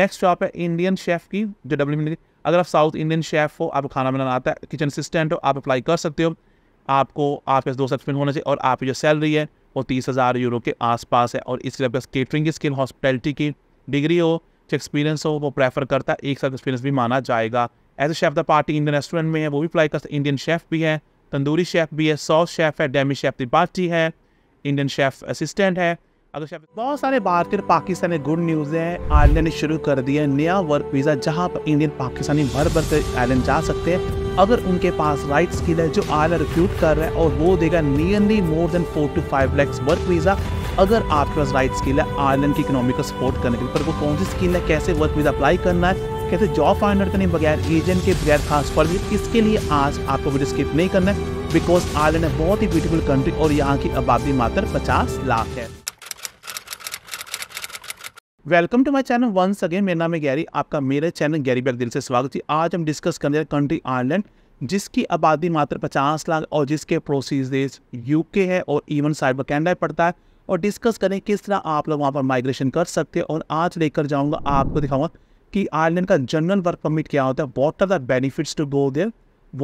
next job है Indian chef की जो डब्ल्यू अगर आप साउथ इंडियन शेफ़ हो आपको खाना बनाना आता है किचन असिस्टेंट हो आप अप्लाई कर सकते हो आपको आपके दो सर्टिफिकेट होना चाहिए और आपकी जो सैलरी है वो तीस हज़ार यूरो के आसपास है और इसके लिए आपके केटरिंग की स्किल हॉस्पिटलिटी की डिग्री हो एक्सपीरियंस हो वो प्रेफर करता है एक साथ एक्सपीरियंस भी माना जाएगा as a chef de partie Indian restaurant में है वो भी अप्लाई कर सकते इंडियन शेफ़ भी है तंदूरी शेफ़ भी है सॉस शेफ़ है डेमी शेफ़ दी पार्टी है इंडियन शेफ़ असिस्टेंट है तो बहुत सारे भारतीय पाकिस्तानी गुड न्यूज़ है आयरलैंड ने शुरू कर दिया नया वर्क वीज़ा जहाँ पर इंडियन पाकिस्तानी भर भर से आयरलैंड जा सकते हैं अगर उनके पास राइट स्किल है जो आयरलैंड रिक्रूट कर रहा है और वो देगा nearly more than four two five lakhs work visa अगर आपके पास राइट स्किल है आयरलैंड की इकोनॉमी को सपोर्ट करने के लिए पर वो कौन सी स्किल है कैसे वर्क वीज़ा अप्लाई करना है कैसे जॉब फाइंडर करनी बगैर एजेंट के बगैर खास पर भी इसके लिए आज आपको वीडियो स्किप नहीं करना है बिकॉज आयरलैंड बहुत ही ब्यूटीफुल कंट्री और यहाँ की आबादी मात्र पचास लाख है welcome to my channel once again मेरा नाम है गैरी आपका मेरे चैनल गैरी बैग दिल से स्वागत है आज हम डिस्कस करने रहे कंट्री आयरलैंड जिसकी आबादी मात्र 50 लाख और जिसके प्रोसीज देश यूके है और इवन साइबर कैनेडा पड़ता है और डिस्कस करें किस तरह आप लोग वहाँ पर माइग्रेशन कर सकते हैं और आज लेकर जाऊँगा आपको दिखाऊंगा कि आयरलैंड का जनरल वर्क परमिट क्या होता है what are the benefits to go there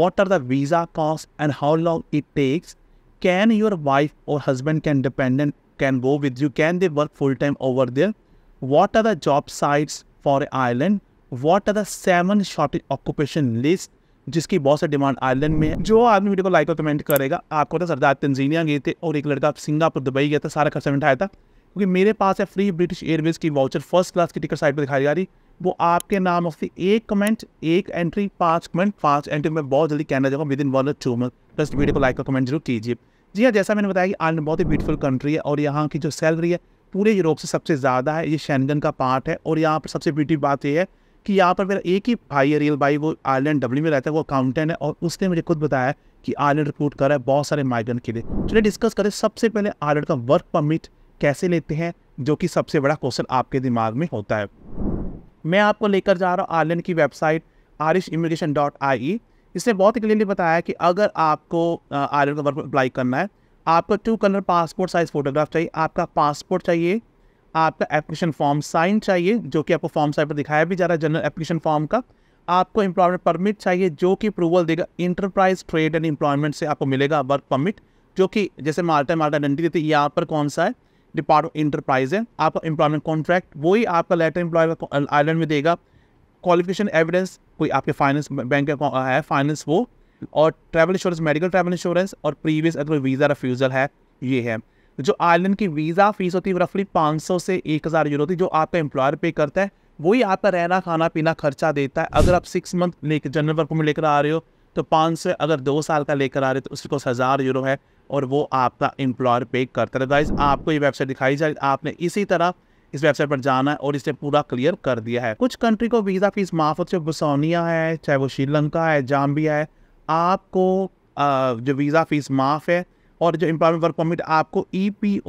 what are the visa cost and how long it takes can your wife और husband can dependent can go with you can they work full time over there what are the job sites for Ireland, what are the seven shortage occupation list जिसकी बहुत सारी demand Ireland में है जो आदमी video को like और comment करेगा आपको था तो सरदार तंजीनिया गए थे और एक लड़का सिंगापुर दुबई गया था सारा खर्चा मिठाया था क्योंकि मेरे पास है फ्री ब्रिटिश एयरवेज की वाउचर फर्स्ट क्लास की टिकट साइट पर दिखाई जा रही वो आपके नाम ऑफ एक कमेंट एक एंट्री पाँच कमेंट पाँच एंट्री में बहुत जल्दी कहना चाहूँगा within one two month plus video को लाइक और कमेंट जरूर कीजिए जी हाँ जैसा मैंने बताया कि आयरलैंड बहुत ही ब्यूटीफुल कंट्री है और यहाँ की जो सैलरी है पूरे यूरोप से सबसे ज़्यादा है ये शैनगन का पार्ट है और यहाँ पर सबसे ब्यूटी बात यह है कि यहाँ पर मेरा एक ही भाई है रियल भाई वो आयरलैंड डब्ल्यू में रहता है वो अकाउंटेंट है और उसने मुझे खुद बताया कि आयरलैंड रिक्रूट कर रहा है बहुत सारे माइग्रेंट के लिए चलिए डिस्कस करें सबसे पहले आयरलैंड का वर्क परमिट कैसे लेते हैं जो कि सबसे बड़ा क्वेश्चन आपके दिमाग में होता है मैं आपको लेकर जा रहा हूँ आयरलैंड की website Irish immigration dot I E इसने बहुत ही क्लियरली बताया कि अगर आपको आयरलैंड का वर्क अप्लाई करना है आपको two colour passport size photograph चाहिए आपका पासपोर्ट चाहिए आपका एप्लीकेशन फॉर्म साइन चाहिए जो कि आपको फॉर्म साइन पर दिखाया भी जा रहा है जनरल एप्लीकेशन फॉर्म का आपको एम्प्लॉयमेंट परमिट चाहिए जो कि अप्रूवल देगा इंटरप्राइज ट्रेड एंड एम्प्लॉयमेंट से आपको मिलेगा वर्क परमिट जो कि जैसे माल्टा माल्टा आइडेंटिटी थी यहाँ पर कौन सा है डिपार्ट ऑफ इंटरप्राइज है आपका एम्प्लॉयमेंट कॉन्ट्रैक्ट वही आपका लेटर एम्प्लॉय आइलैंड में देगा क्वालिफिकेशन एविडेंस कोई आपके फाइनेंस बैंक का है फाइनेंस वो और travel insurance medical travel insurance और प्रीवियस अगर वीज़ा रिफ्यूज़ल है ये है जो आयरलैंड की वीज़ा फीस होती है रफली 500 से 1000 यूरो होती जो आपका एम्प्लॉयर पे करता है वही आपका रहना खाना पीना खर्चा देता है अगर आप सिक्स मंथ लेकर जनरल वर्क में लेकर आ रहे हो तो पाँच सौ अगर दो साल का लेकर आ रहे हो तो उसके पास हज़ार यूरो है और वो आपका एम्प्लॉयर पे करता है गाइज आपको ये वेबसाइट दिखाई जाए आपने इसी तरह इस वेबसाइट पर जाना है और इसे पूरा क्लियर कर दिया है कुछ कंट्री को वीज़ा फीस माफ होती है बुसोनिया है चाहे वो श्रीलंका है जाम्बिया है आपको जो वीज़ा फ़ीस माफ़ है और जो एम्प्लॉयमेंट वर्क परमिट आपको ई e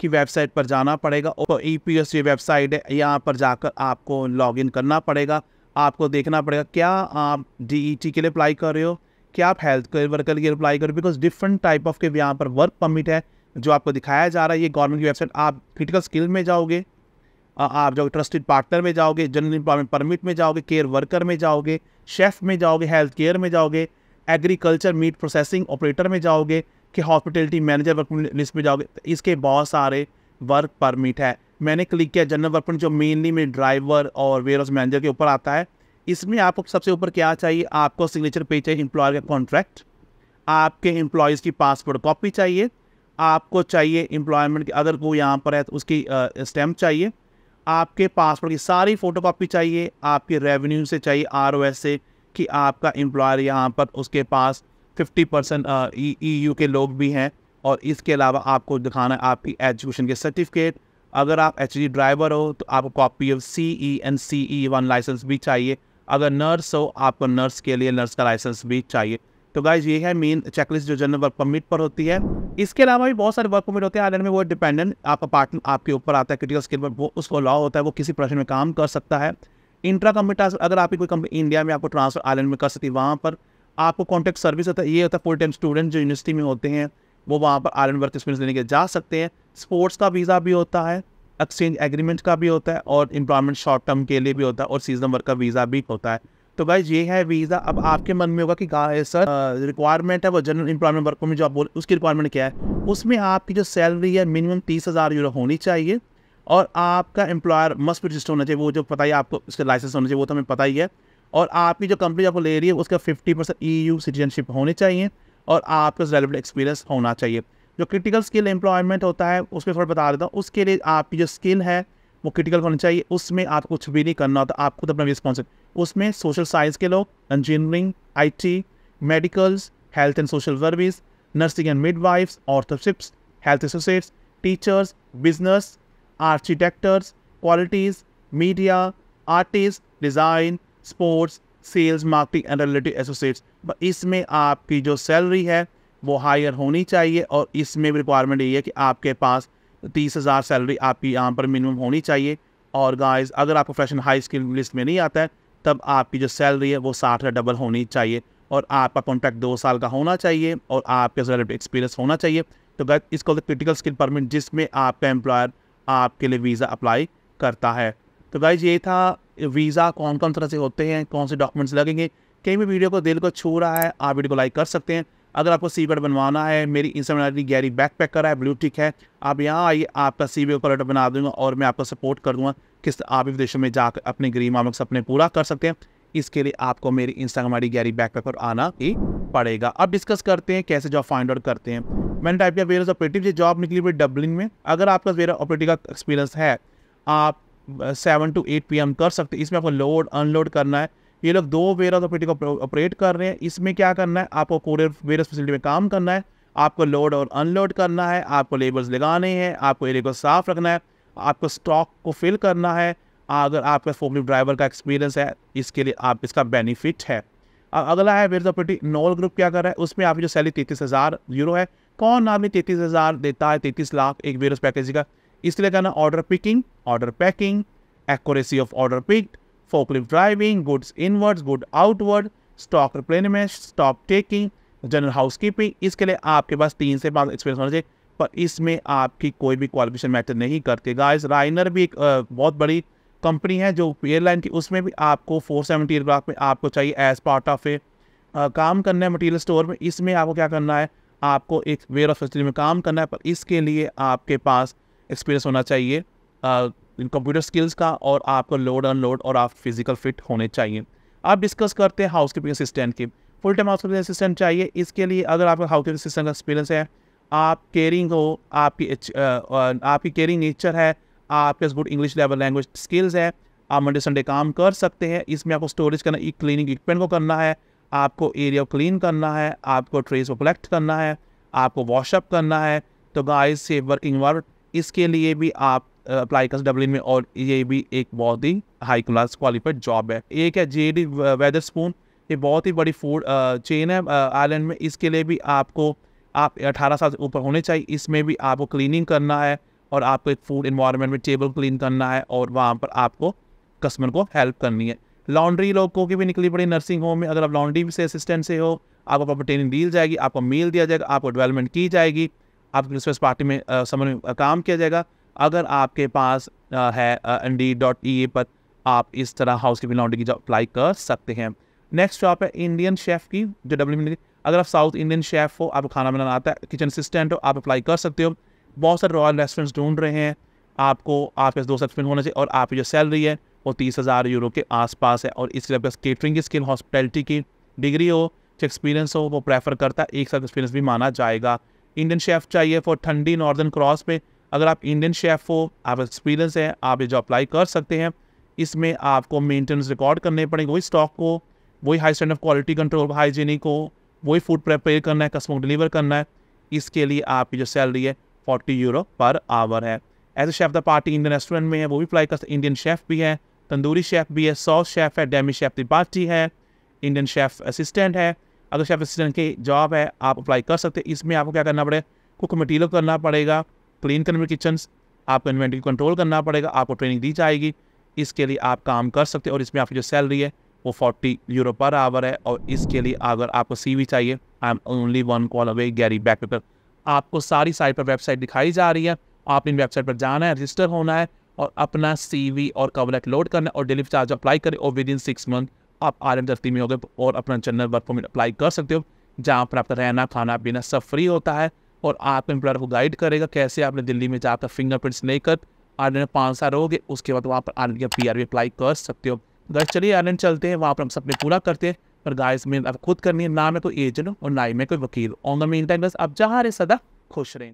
की वेबसाइट पर जाना पड़ेगा और ई पी एस ये वेबसाइट है यहाँ पर जाकर आपको लॉगिन करना पड़ेगा आपको देखना पड़ेगा क्या आप डी ई टी के लिए अप्लाई कर रहे हो क्या आप हेल्थ केयर वर्कर के लिए अप्लाई कर रहे हो बिकॉज डिफरेंट टाइप ऑफ के यहाँ पर वर्क परमिट है जो आपको दिखाया जा रहा है ये गवर्नमेंट की वेबसाइट आप क्रिटिकल स्किल में जाओगे आप जाओगे ट्रस्टेड पार्टनर में जाओगे जनरल इंप्लॉयमेंट परमिट में जाओगे केयर वर्कर में जाओगे शेफ़ में जाओगे हेल्थ केयर में जाओगे एग्रीकल्चर मीट प्रोसेसिंग ऑपरेटर में जाओगे कि हॉस्पिटलिटी मैनेजर वर्क लिस्ट में जाओगे तो इसके बहुत सारे वर्क परमिट है मैंने क्लिक किया जनरल वर्क परमिट जो मेनली में ड्राइवर और वेयर हाउस मैनेजर के ऊपर आता है इसमें आपको सबसे ऊपर क्या चाहिए आपको सिग्नेचर पे चाहिए एम्प्लॉयर का कॉन्ट्रैक्ट आपके इम्प्लॉयज़ की पासपोर्ट कॉपी चाहिए आपको चाहिए एम्प्लॉयमेंट अगर वो यहाँ पर है तो उसकी स्टैम्प चाहिए आपके पासपोर्ट की सारी फ़ोटो कापी चाहिए आपके रेवेन्यू से चाहिए आर से कि आपका एम्प्लॉयर यहाँ पर उसके पास 50 परसेंट ई यू के लोग भी हैं और इसके अलावा आपको दिखाना है आपकी एजुकेशन के सर्टिफिकेट अगर आप एच ड्राइवर हो तो आपको copy of C E N C E one licence भी चाहिए अगर नर्स हो आपको नर्स के लिए नर्स का लाइसेंस भी चाहिए तो गाइज ये है मेन चेकलिस्ट जो जनरल वर्क परमिट पर होती है इसके अलावा भी बहुत सारे वर्क परमिट होते हैं आयरलैंड में वो डिपेंडेंट आपका पार्टनर आपके ऊपर आता है क्रिटिकल स्किल पर वो उसको अलाउ होता है वो किसी प्रोफेशन में काम कर सकता है इंट्रा कंपनी ट्रांसफर अगर आपकी कोई कंपनी इंडिया में आपको ट्रांसफर आयरलैंड में कर सकती है वहाँ पर आपको कॉन्टैक्ट सर्विस होता है ये होता है फुल टाइम स्टूडेंट जो यूनिवर्सिटी में होते हैं वो वहाँ पर आयरलैंड वर्क एक्सपीरियंस लेने के जा सकते हैं स्पोर्ट्स का वीज़ा भी होता है एक्सचेंज एग्रीमेंट का भी होता है और इम्प्लॉयमेंट शॉर्ट टर्म के लिए भी होता है और सीजन वर्क का वीज़ा भी होता है तो भाई ये है वीज़ा अब आपके मन में होगा कि सर रिक्वायरमेंट है वो जनरल इंप्लॉयमेंट वर्क में जो आप बोल उसकी रिक्वायरमेंट क्या है उसमें आपकी जो सैलरी है मिनिमम तीस हज़ार यूरो होनी चाहिए और आपका एम्प्लॉयर मस्ट भी रजिस्टर होना चाहिए वो जो पता ही आपको उसका लाइसेंस होना चाहिए वो तो हमें पता ही है और आपकी जो कंपनी आपको ले रही है उसका fifty percent E U citizenship होनी चाहिए और आपका रेलिवेंट एक्सपीरियंस होना चाहिए जो क्रिटिकल स्किल एम्प्लॉयमेंट होता है उसमें थोड़ा बता देता हूँ उसके लिए आपकी जो स्किल है वो क्रिटिकल होना चाहिए उसमें आपको कुछ भी नहीं करना होता आपको तो अपना रिस्पॉन्सिब उसमें सोशल साइंस के लोग engineering IT medicals health and social service nursing and midwives authorships health associates teachers business architectures qualities media artist design sports sales marketing and relative associates इसमें आपकी जो सैलरी है वो हायर होनी चाहिए और इसमें रिक्वायरमेंट यही है कि आपके पास तीस हज़ार सैलरी आपकी यहाँ पर मिनिमम होनी चाहिए और गाइस अगर आप प्रोफेशन हाई स्किल लिस्ट में नहीं आता है तब आपकी जो सैलरी है वो साठ या डबल होनी चाहिए और आपका कॉन्ट्रैक्ट दो साल का होना चाहिए और आपके रिलेटिव एक्सपीरियंस होना चाहिए तो गाइस इसको बोलते क्रिटिकल स्किल परमिट जिसमें आपका एम्प्लॉयर आपके लिए वीज़ा अप्लाई करता है तो गाइज ये था वीज़ा कौन कौन तरह से होते हैं कौन से डॉक्यूमेंट्स लगेंगे कहीं भी वीडियो को दिल को छू रहा है आप वीडियो को लाइक कर सकते हैं अगर आपको सी बेल्ट बनवाना है मेरी Instagram ID Gary backpack करा है ब्लू टिक है आप यहाँ आइए आपका सी बेल्ट प्रोडक्ट बना दूंगा और मैं आपको सपोर्ट कर दूंगा किस आप भी विदेशों में जाकर अपने गरीब आमक सपने पूरा कर सकते हैं इसके लिए आपको मेरी इंस्टाग्राम गैरी बैक पर आना ही पड़ेगा अब डिस्कस करते हैं कैसे जॉब फाइंड आउट करते हैं मैंने टाइप किया वेरस ऑपरेटिव जॉब निकली हुई डबलिंग में अगर आपका वेरा ऑपरेटिव का एक्सपीरियंस है आप सेवन टू एट पी कर सकते हैं इसमें आपको लोड अनलोड करना है ये लोग दो वेयर ऑफ को ऑपरेट कर रहे हैं इसमें क्या करना है आपको कोरियर वेयर फैसिलिटी में काम करना है आपको लोड और अनलोड करना है आपको लेबर्स लगाने हैं आपको एरिया को साफ रखना है आपको स्टॉक को फिल करना है अगर आपका फोकलिफ्ट ड्राइवर का एक्सपीरियंस है इसके लिए आप इसका बेनिफिट है अब अगला है वेयर प्रॉपर्टी नॉल ग्रुप क्या कर रहा है उसमें आपकी जो सैलरी तैतीस हज़ार यूरो है कौन आदमी तैतीस हज़ार देता है तैतीस लाख एक वेयर पैकेज का इसके लिए कहना order picking order packing accuracy of order picked forklift driving, goods inwards, good outward, stock replenishment, stock taking, general housekeeping इसके लिए आपके पास तीन से पांच एक्सपीरियंस होना चाहिए पर इसमें आपकी कोई भी क्वालिफिकेशन मैटर नहीं करते गाइस राइनर भी एक बहुत बड़ी कंपनी है जो एयरलाइन की उसमें भी आपको फोर सेवेंटी एयरक्राफ्ट में आपको चाहिए एज पार्ट ऑफ ए काम करना है मटेरियल स्टोर में इसमें आपको क्या करना है आपको एक वेयर ऑफ फैसिलिटी में काम करना है पर इसके लिए आपके पास एक्सपीरियंस होना चाहिए इन कंप्यूटर स्किल्स का और आपका लोड अनलोड और आप फिजिकल फिट होने चाहिए आप डिस्कस करते हैं हाउस कीपिंग असिस्टेंट की full time housekeeping assistant चाहिए इसके लिए अगर आपका हाउस कीपिंग असिस्टेंट का एक्सपीरियंस है आप केयरिंग हो आपकी आपकी केयरिंग नेचर है आपके good English level language skills है आप मंडे संडे काम कर सकते हैं इसमें आपको स्टोरेज करना एक क्लीनिंग इक्विपमेंट को करना है आपको एरिया क्लीन करना है आपको ट्रेस को कलेक्ट करना है आपको वॉशअप करना है तो गाइस सेफ वर्किंग वर्क इसके लिए भी आप अप्लाई कर डबलिन में और ये भी एक बहुत ही हाई क्लास क्वालिफाइड जॉब है एक है जे डी वेदर स्पून ये बहुत ही बड़ी फूड चेन है आयलैंड में इसके लिए भी आपको आप 18 साल से ऊपर होने चाहिए इसमें भी आपको क्लीनिंग करना है और आपको एक फूड इन्वायरमेंट में टेबल क्लीन करना है और वहाँ पर आपको कस्टमर को हेल्प करनी है लॉन्ड्री लोगों की भी निकली पड़ी नर्सिंग होम में अगर आप लॉन्ड्री से असिस्टेंट से हो आपको प्रॉपर ट्रेनिंग दी जाएगी आपको मेल दिया जाएगा आपको डेवलपमेंट की जाएगी आपकी क्रिसमस पार्टी में समय में काम किया जाएगा अगर आपके पास आ, है डी डॉट ई पर आप इस तरह हाउस कीपिंग लॉन्ड्री की जॉब अप्लाई कर सकते हैं नेक्स्ट जॉब है इंडियन शेफ़ की जो डब्ल्यू अगर आप साउथ इंडियन शेफ़ हो आपको खाना बनाना आता है किचन असिस्टेंट हो आप अप्लाई कर सकते हो बहुत सारे रॉयल रेस्टोरेंट्स ढूंढ रहे हैं आपको आपके दो सौ एक्सपीरियंस होना चाहिए और आपकी जो सैलरी है वो तीस हज़ार यूरो के आसपास है और इसके लिए आपके केटरिंग की स्किल हॉस्पिटलिटी की डिग्री हो एक्सपीरियंस हो वो प्रेफर करता है एक साथ एक्सपीरियंस भी माना जाएगा इंडियन शेफ़ चाहिए फॉर ठंडी नॉर्दर्न क्रॉस पे अगर आप इंडियन शेफ़ हो आप एक्सपीरियंस है आप ये जो अप्लाई कर सकते हैं इसमें आपको मेंटेनेंस रिकॉर्ड करने पड़ेंगे वही स्टॉक को वही high standard quality control hygienic को वही फूड प्रिपेयर करना है कस्टमर को डिलीवर करना है इसके लिए आपकी जो सैलरी है फोर्टी यूरो पर आवर है as a chef de partie Indian restaurant में है वो भी अप्लाई कर सकते इंडियन शेफ़ भी है तंदूरी शेफ़ भी है सॉस शेफ़ है डेमी शेफ़ दी पार्टी है इंडियन शेफ़ असिस्टेंट है अगर शेफ़ असिस्टेंट की जॉब है आप अप्लाई कर सकते हैं इसमें आपको क्या करना पड़ेगा कुक मटीरियल करना पड़ेगा क्लीन कन्वेयर किचन आपको इन्वेंट्री कंट्रोल करना पड़ेगा आपको ट्रेनिंग दी जाएगी इसके लिए आप काम कर सकते हो और इसमें आपकी जो सैलरी है वो फोर्टी यूरो पर आवर है और इसके लिए अगर आपको सी चाहिए I M only one call away Gary back paper आपको सारी साइट पर वेबसाइट दिखाई जा रही है आप इन वेबसाइट पर जाना है रजिस्टर होना है और अपना सी और कवर लोड करना और डिलीवरी चार्ज अप्लाई करें और विद इन सिक्स मंथ आप आर एम में हो गए और अपना जनरल वर्क परमिट अप्लाई कर सकते हो जहाँ पर आपका रहना खाना पीना सब फ्री होता है और आपको एम्प्लॉयर को गाइड करेगा कैसे आपने दिल्ली में जाकर फिंगरप्रिंट्स नहीं कर में पाँच साल रहोगे उसके बाद वहाँ पर आयरलैंड का पी आर अप्लाई कर सकते हो गैस चलिए आर्डन चलते हैं वहाँ पर हम सपने पूरा करते हैं पर गाइस में अब खुद करनी है ना मैं कोई तो एजेंट और ना ही मैं कोई वकील ऑन द मेन टाइम बस आप जहाँ रहे सदा खुश रहें